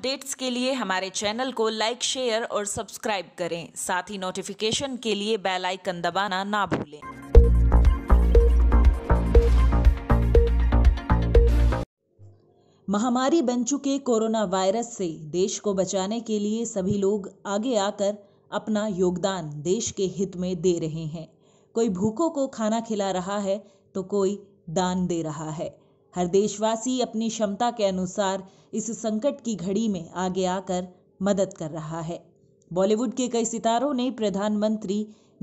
updates के लिए हमारे चैनल को लाइक शेयर और सब्सक्राइब करें साथ ही नोटिफिकेशन के लिए बेल आइकन दबाना ना भूलें महामारी बन चुके कोरोना वायरस से देश को बचाने के लिए सभी लोग आगे आकर अपना योगदान देश के हित में दे रहे हैं कोई भूखों को खाना खिला रहा है तो कोई दान दे रहा है हर देशवासी अपनी क्षमता के अनुसार इस संकट की घड़ी में आगे आकर मदद कर रहा है बॉलीवुड के कई सितारों ने प्रधानमंत्री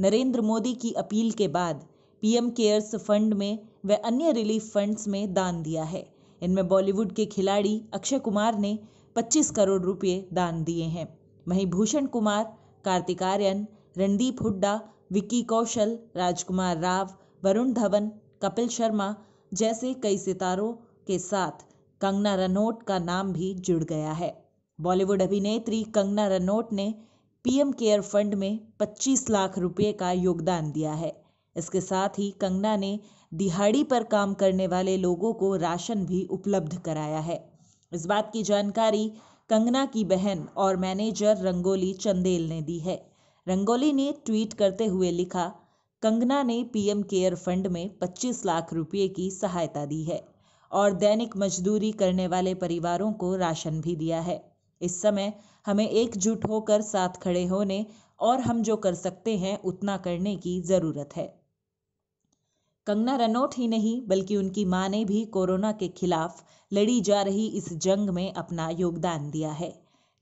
नरेंद्र मोदी की अपील के बाद पीएम केयर्स फंड में व अन्य रिलीफ फंड्स में दान दिया है इनमें बॉलीवुड के खिलाड़ी अक्षय कुमार ने 25 करोड़ रुपए दान दिए हैं वहीं भूषण कुमार कार्तिक आर्यन रणदीप हुड्डा विक्की कौशल राजकुमार राव वरुण धवन कपिल शर्मा जैसे कई सितारों के साथ कंगना रनोट का नाम भी जुड़ गया है बॉलीवुड अभिनेत्री कंगना रनोट ने पीएम केयर फंड में 25 लाख रुपए का योगदान दिया है इसके साथ ही कंगना ने दिहाड़ी पर काम करने वाले लोगों को राशन भी उपलब्ध कराया है इस बात की जानकारी कंगना की बहन और मैनेजर रंगोली चंदेल ने दी है रंगोली ने ट्वीट करते हुए लिखा कंगना ने पीएम केयर फंड में 25 लाख रुपए की सहायता दी है और दैनिक मजदूरी करने वाले परिवारों को राशन भी दिया है इस समय हमें एकजुट होकर साथ खड़े होने और हम जो कर सकते हैं उतना करने की जरूरत है कंगना रनौट ही नहीं बल्कि उनकी मां ने भी कोरोना के खिलाफ लड़ी जा रही इस जंग में अपना योगदान दिया है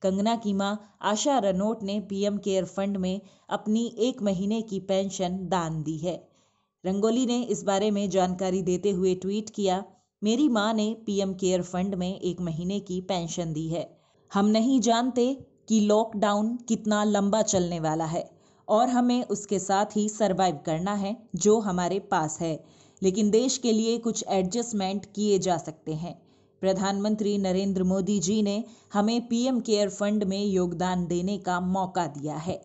कंगना की मां आशा रनोट ने पीएम केयर फंड में अपनी एक महीने की पेंशन दान दी है रंगोली ने इस बारे में जानकारी देते हुए ट्वीट किया मेरी मां ने पीएम केयर फंड में एक महीने की पेंशन दी है हम नहीं जानते कि लॉकडाउन कितना लंबा चलने वाला है और हमें उसके साथ ही सरवाइव करना है जो हमारे पास है लेकिन देश के लिए कुछ एडजस्टमेंट किए जा सकते हैं प्रधानमंत्री नरेंद्र मोदी जी ने हमें पीएम केयर फंड में योगदान देने का मौका दिया है